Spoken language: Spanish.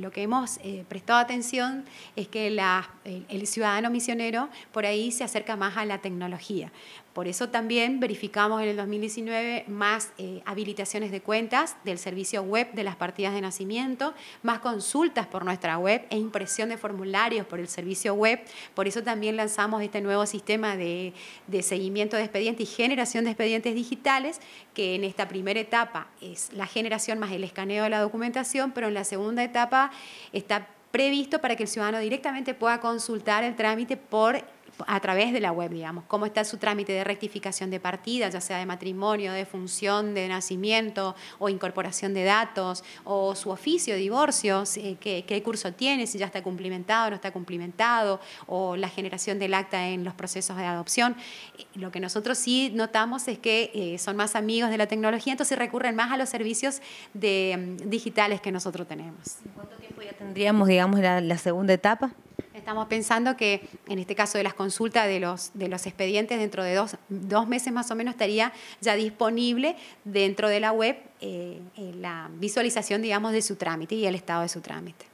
lo que hemos eh, prestado atención es que el, ciudadano misionero por ahí se acerca más a la tecnología. Por eso también verificamos en el 2019 más eh, habilitaciones de cuentas del servicio web de las partidas de nacimiento, más consultas por nuestra web e impresión de formularios por el servicio web. Por eso también lanzamos este nuevo sistema de, de seguimiento de expedientes y generación de expedientes digitales, que en esta primera etapa es la generación más el escaneo de la documentación, pero en la segunda etapa está previsto para que el ciudadano directamente pueda consultar el trámite por a través de la web, digamos, cómo está su trámite de rectificación de partida, ya sea de matrimonio, de función, de nacimiento o incorporación de datos, o su oficio, divorcio, eh, qué, qué curso tiene, si ya está cumplimentado o no está cumplimentado, o la generación del acta en los procesos de adopción. Eh, lo que nosotros sí notamos es que eh, son más amigos de la tecnología, entonces recurren más a los servicios de, mm, digitales que nosotros tenemos. cuánto tiempo ya tendríamos, digamos, la segunda etapa? Estamos pensando que en este caso de las consultas de los, de los expedientes, dentro de dos, meses más o menos estaría ya disponible dentro de la web eh, eh, la visualización, digamos, de su trámite y el estado de su trámite.